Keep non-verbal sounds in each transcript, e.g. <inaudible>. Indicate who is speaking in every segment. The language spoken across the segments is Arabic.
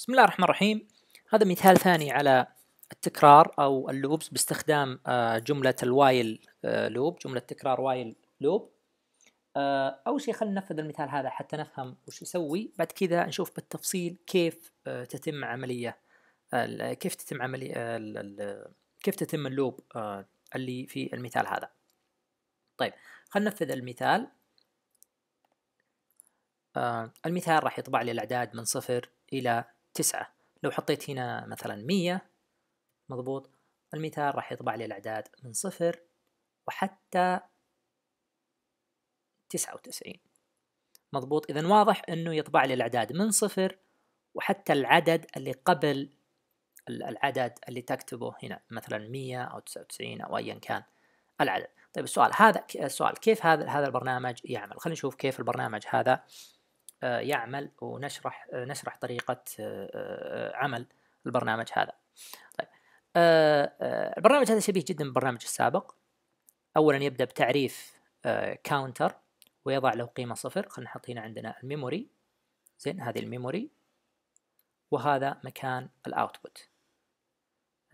Speaker 1: بسم الله الرحمن الرحيم هذا مثال ثاني على التكرار أو اللوبس باستخدام آه، جملة الوايل آه، لوب جملة تكرار وايل لوب آه، أول شيء خلينا ننفذ المثال هذا حتى نفهم وش يسوي بعد كذا نشوف بالتفصيل كيف تتم عملية كيف تتم عملية كيف تتم اللوب اللي في المثال هذا طيب خلينا ننفذ المثال المثال راح يطبع لي الأعداد من صفر إلى تسعة لو حطيت هنا مثلا مية مضبوط المثال راح يطبع لي الأعداد من صفر وحتى تسعة وتسعين مضبوط إذا واضح أنه يطبع لي الأعداد من صفر وحتى العدد اللي قبل العدد اللي تكتبه هنا مثلا 100 أو 99 أو أيا كان العدد طيب السؤال هذا السؤال كيف هذا هذا البرنامج يعمل خلينا نشوف كيف البرنامج هذا آه، يعمل ونشرح آه، نشرح طريقة آه، عمل البرنامج هذا طيب البرنامج هذا شبيه جدا بالبرنامج السابق أولا يبدأ بتعريف كاونتر ويضع له قيمة صفر خلينا نحط هنا عندنا الميموري زين هذه الميموري وهذا مكان الاوتبوت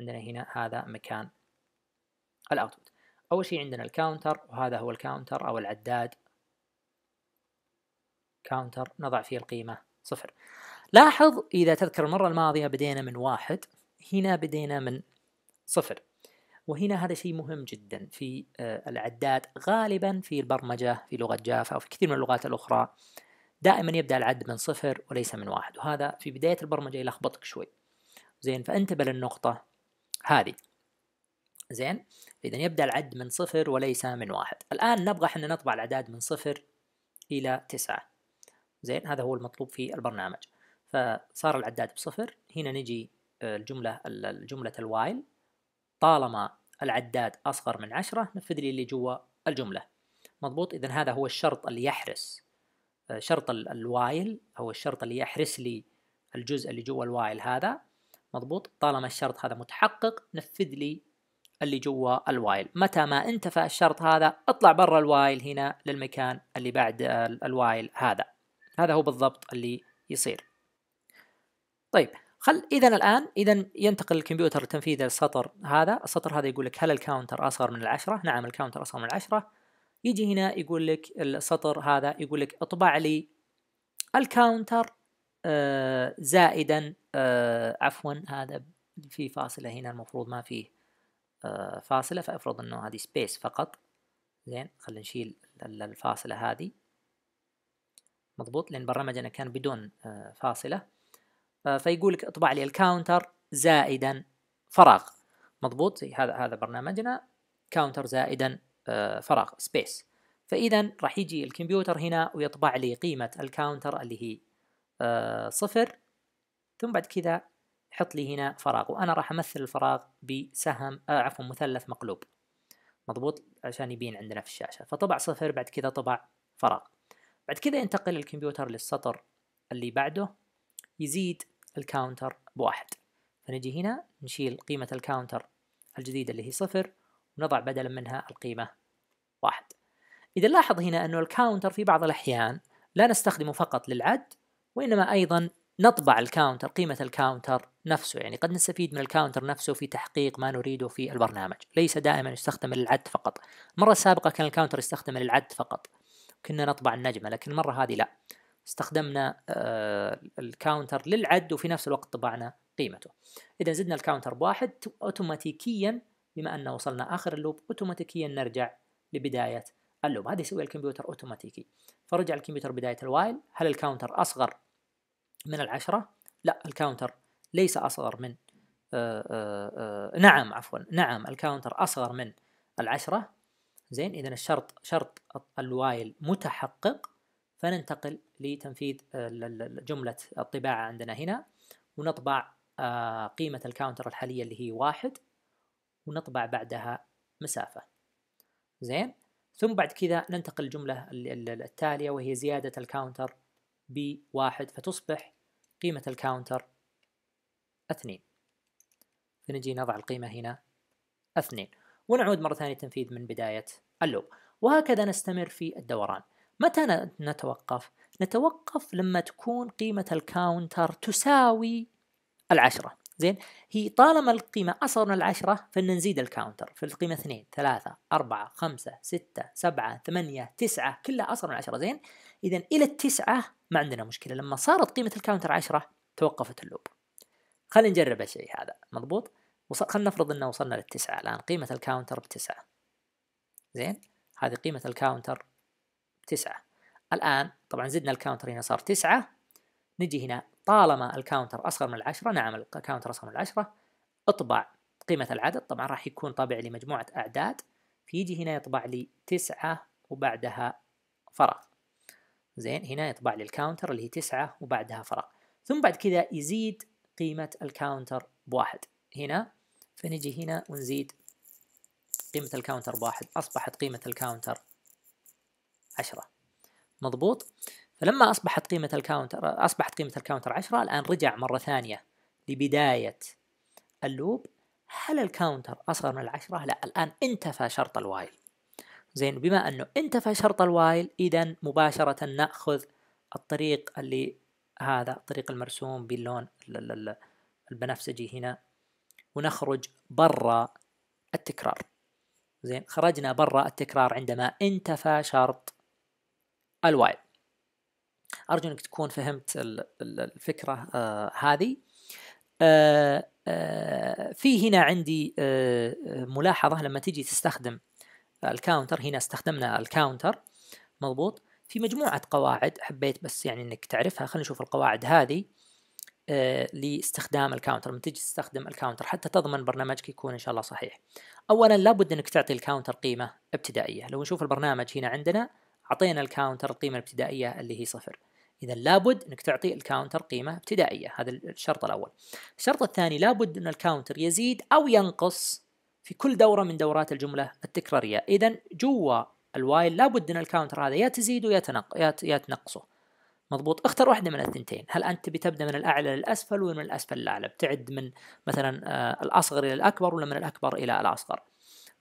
Speaker 1: عندنا هنا هذا مكان الاوتبوت اول شيء عندنا الكاونتر وهذا هو الكاونتر او العداد كاونتر نضع فيه القيمة صفر لاحظ إذا تذكر المرة الماضية بدينا من واحد هنا بدينا من صفر وهنا هذا شيء مهم جدا في آه، العداد غالبا في البرمجة في لغة جافا أو في كثير من اللغات الأخرى دائما يبدأ العد من صفر وليس من واحد وهذا في بداية البرمجة يلخبطك شوي زين فانتبه للنقطة هذه زين إذا يبدأ العد من صفر وليس من واحد الآن نبغى احنا نطبع الأعداد من صفر إلى تسعة زين هذا هو المطلوب في البرنامج فصار العداد بصفر هنا نجي آه، الجملة جملة الوايل طالما العداد أصغر من عشرة نفذ لي اللي جوا الجملة مضبوط إذا هذا هو الشرط اللي يحرس آه، شرط الوايل هو الشرط اللي يحرس لي الجزء اللي جوا الوايل هذا مضبوط طالما الشرط هذا متحقق نفذ لي اللي جوا الوايل متى ما انتفى الشرط هذا اطلع برا الوايل هنا للمكان اللي بعد آه، الوايل هذا هذا هو بالضبط اللي يصير طيب خل اذا الان اذا ينتقل الكمبيوتر لتنفيذ السطر هذا السطر هذا يقول لك هل الكاونتر اصغر من العشرة نعم الكاونتر اصغر من العشرة يجي هنا يقول لك السطر هذا يقول لك اطبع لي الكاونتر آه، زائدا آه، عفوا هذا في فاصلة هنا المفروض ما فيه آه، فاصلة فافرض انه هذه سبيس فقط زين خلينا نشيل الفاصلة هذه مضبوط لان برنامجنا كان بدون آه، فاصله آه، فيقول لك اطبع لي الكاونتر زائدا فراغ مضبوط هذا هذا برنامجنا كاونتر زائدا آه، فراغ سبيس فاذا راح يجي الكمبيوتر هنا ويطبع لي قيمه الكاونتر اللي هي صفر ثم بعد كذا حط لي هنا فراغ وانا راح امثل الفراغ بسهم آه عفوا مثلث مقلوب مضبوط عشان يبين عندنا في الشاشه فطبع صفر بعد كذا طبع فراغ بعد كذا ينتقل الكمبيوتر للسطر اللي بعده يزيد الكاونتر بواحد فنجي هنا نشيل قيمة الكاونتر الجديدة اللي هي صفر ونضع بدلا منها القيمة واحد إذا لاحظ هنا أنه الكاونتر في بعض الأحيان لا نستخدمه فقط للعد وإنما أيضا نطبع الكاونتر قيمة الكاونتر نفسه يعني قد نستفيد من الكاونتر نفسه في تحقيق ما نريده في البرنامج ليس دائما يستخدم للعد فقط المرة السابقة كان الكاونتر يستخدم للعد فقط كنا نطبع النجمة لكن المرة هذه لا استخدمنا آه، الكاونتر للعد وفي نفس الوقت طبعنا قيمته إذا زدنا الكاونتر بواحد أوتوماتيكيا بما أن وصلنا آخر اللوب أوتوماتيكيا نرجع لبداية اللوب هذا يسوي الكمبيوتر أوتوماتيكي فرجع الكمبيوتر بداية الوايل هل الكاونتر أصغر من العشرة؟ لا الكاونتر ليس أصغر من آآ آه، آآ آه، نعم عفوا نعم الكاونتر أصغر من العشرة زين اذا الشرط شرط الوايل متحقق فننتقل لتنفيذ آه، جملة الطباعة عندنا هنا ونطبع آه، قيمة الكاونتر الحالية اللي هي واحد ونطبع بعدها مسافة زين ثم بعد كذا ننتقل الجملة التالية وهي زيادة الكاونتر بواحد فتصبح قيمة الكاونتر اثنين فنجي نضع القيمة هنا اثنين ونعود مرة ثانية تنفيذ من بداية اللوب وهكذا نستمر في الدوران متى نتوقف؟ نتوقف لما تكون قيمة الكاونتر تساوي العشرة زين هي طالما القيمة أصغر من العشرة فإن نزيد الكاونتر في القيمة اثنين ثلاثة أربعة خمسة ستة سبعة ثمانية تسعة كلها أصغر من العشرة زين إذا إلى التسعة ما عندنا مشكلة لما صارت قيمة الكاونتر عشرة توقفت اللوب خلينا نجرب الشيء هذا مضبوط وصل خلينا نفرض ان وصلنا للتسعة الان قيمة الكاونتر بتسعة زين هذه قيمة الكاونتر بتسعة الان طبعا زدنا الكاونتر هنا صار تسعة نجي هنا طالما الكاونتر اصغر من العشرة نعم الكاونتر اصغر من العشرة اطبع قيمة العدد طبعا راح يكون طابع لي مجموعة اعداد فيجي هنا يطبع لي تسعة وبعدها فراغ زين هنا يطبع لي الكاونتر اللي هي تسعة وبعدها فراغ ثم بعد كذا يزيد قيمة الكاونتر بواحد هنا فنجي هنا ونزيد قيمة الكاونتر بواحد أصبحت قيمة الكاونتر عشرة مضبوط فلما أصبحت قيمة الكاونتر أصبحت قيمة الكاونتر عشرة الآن رجع مرة ثانية لبداية اللوب هل الكاونتر أصغر من العشرة؟ لا الآن انتفى شرط الوايل زين بما أنه انتفى شرط الوايل إذا مباشرة نأخذ الطريق اللي هذا الطريق المرسوم باللون البنفسجي هنا ونخرج برا التكرار زين خرجنا برا التكرار عندما انتفى شرط الوايل أرجو أنك تكون فهمت الفكرة آه هذه آه آه في هنا عندي آه، ملاحظة لما تيجي تستخدم الكاونتر هنا استخدمنا الكاونتر مضبوط في مجموعة قواعد حبيت بس يعني أنك تعرفها خلينا نشوف القواعد هذه آه، لاستخدام الكاونتر لما تجي تستخدم الكاونتر حتى تضمن برنامجك يكون ان شاء الله صحيح اولا لابد انك تعطي الكاونتر قيمه ابتدائيه لو نشوف البرنامج هنا عندنا اعطينا الكاونتر القيمه الابتدائيه اللي هي صفر اذا لابد انك تعطي الكاونتر قيمه ابتدائيه هذا الشرط الاول الشرط الثاني لابد ان الكاونتر يزيد او ينقص في كل دوره من دورات الجمله التكراريه اذا جوا الوايل لابد ان الكاونتر هذا يا تزيد يا تنقصه مضبوط اختر واحدة من الثنتين هل أنت بتبدأ من الأعلى للأسفل ولا من الأسفل للأعلى بتعد من مثلا آه، الأصغر إلى الأكبر ولا من الأكبر إلى الأصغر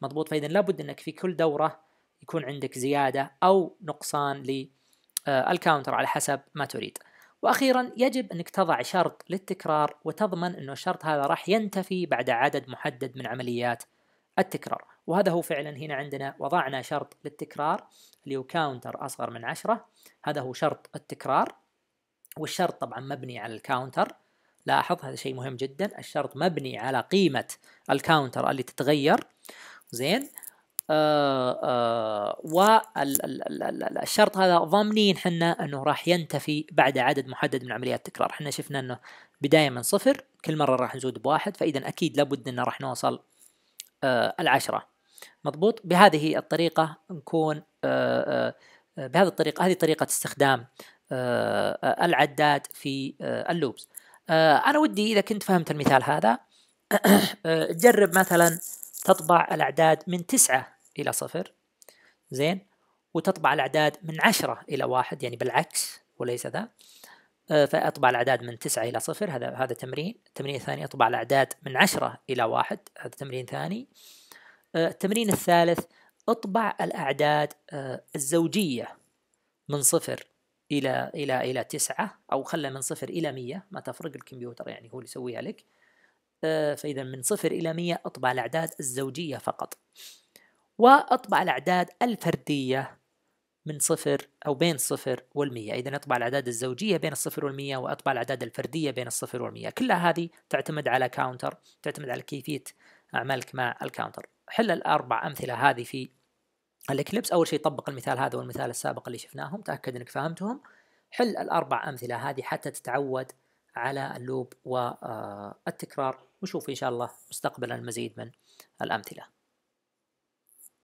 Speaker 1: مضبوط فإذا لابد أنك في كل دورة يكون عندك زيادة أو نقصان للكاونتر آه، على حسب ما تريد واخيرا يجب انك تضع شرط للتكرار وتضمن انه الشرط هذا راح ينتفي بعد عدد محدد من عمليات التكرار وهذا هو فعلا هنا عندنا وضعنا شرط للتكرار اللي هو كاونتر أصغر من عشرة هذا هو شرط التكرار والشرط طبعا مبني على الكاونتر لاحظ هذا شيء مهم جدا الشرط مبني على قيمة الكاونتر اللي تتغير زين آه آه والشرط هذا ضامنين حنا انه راح ينتفي بعد عدد محدد من عمليات التكرار حنا شفنا انه بدايه من صفر كل مره راح نزود بواحد فاذا اكيد لابد انه راح نوصل آه، العشرة مضبوط بهذه الطريقة نكون آه، آه، بهذه الطريقة هذه طريقة استخدام العداد في اللوبز أنا ودي إذا كنت فهمت المثال هذا تجرب <coughs> مثلا تطبع الأعداد من تسعة إلى صفر زين وتطبع الأعداد من عشرة إلى واحد يعني بالعكس وليس ذا آه، فاطبع الاعداد من 9 الى 0 هذا هذا تمرين التمرين الثاني اطبع الاعداد من 10 الى 1 هذا تمرين ثاني آه، التمرين الثالث اطبع الاعداد آه، الزوجيه من صفر الى الى الى 9 او خله من صفر الى 100 ما تفرق الكمبيوتر يعني هو اللي يسويها لك فاذا من صفر الى 100 اطبع الاعداد الزوجيه فقط واطبع الاعداد الفرديه من صفر أو بين صفر والمية إذا أطبع الأعداد الزوجية بين الصفر والمية وأطبع الأعداد الفردية بين الصفر والمية كلها هذه تعتمد على كاونتر تعتمد على كيفية عملك مع الكاونتر حل الأربع أمثلة هذه في الإكليبس أول شيء طبق المثال هذا والمثال السابق اللي شفناهم تأكد أنك فهمتهم حل الأربع أمثلة هذه حتى تتعود على اللوب والتكرار آه، وشوف إن شاء الله مستقبلا المزيد من الأمثلة